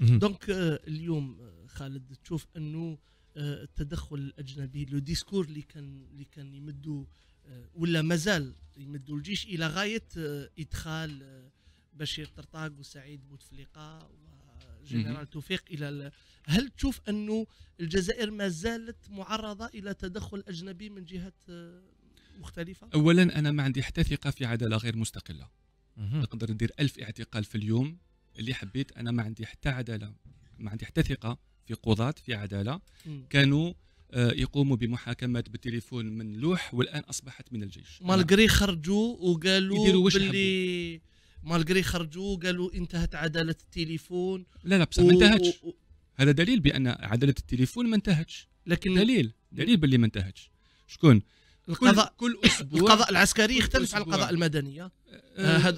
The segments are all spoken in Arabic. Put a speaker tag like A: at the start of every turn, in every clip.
A: دونك آه، اليوم آه، خالد تشوف انه آه، التدخل الاجنبي لو ديسكور اللي كان اللي كان يمدوا ولا مازال يمدوا الجيش الى غايه ادخال بشير طرطاق وسعيد بوتفليقه وجنرال توفيق الى هل تشوف انه الجزائر ما زالت معرضه الى تدخل اجنبي من جهات مختلفه؟ اولا
B: انا ما عندي حتى ثقه في عداله غير مستقله. تقدر دير ألف اعتقال في اليوم اللي حبيت انا ما عندي حتى عداله ما عندي حتى ثقه في قضاة في عداله كانوا آه، يقوموا بمحاكمات بالتليفون من لوح والان اصبحت من الجيش مالغري
A: خرجوا وقالوا باللي مالغري خرجوا قالوا انتهت عداله التليفون لا لا بصح و... ما انتهتش و...
B: هذا دليل بان عداله التليفون ما انتهتش لكن دليل دليل باللي ما انتهتش شكون
A: القضاء كل, كل اسبوع القضاء العسكري يختلف عن القضاء المدني آه.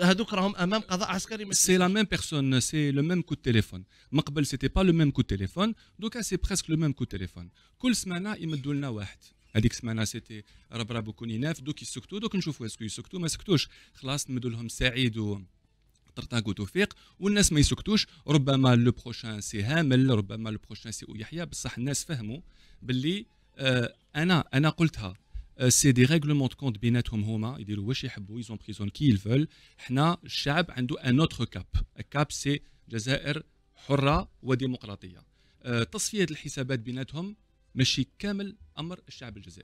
A: هذوك راهم امام قضاء عسكري سي
B: لا ميم بيرسون سي لو ميم كو تيليفون من قبل سيتي با لو ميم كو تيليفون دوكا سي بريسك لو ميم كو تيليفون كل سمانه يمدوا لنا واحد هذيك السمانه سيتي ربرب وكون ناف دوك يسكتوا دوك نشوفوا اسكو يسكتوا ما سكتوش خلاص نمدوا لهم سعيد و طرطاق وتوفيق والناس ما يسكتوش ربما لو بروشان سي هامل ربما لو بروشان سي يحيى بصح الناس فهموا باللي انا انا قلتها سي دي ريغلومون كونت بيناتهم هما يديروا واش يحبوا يزون بريزون كي يلفول حنا الشعب عنده ان اوتر كاب كاب سي جزائر حره وديمقراطيه تصفيه الحسابات بيناتهم ماشي كامل امر الشعب الجزائري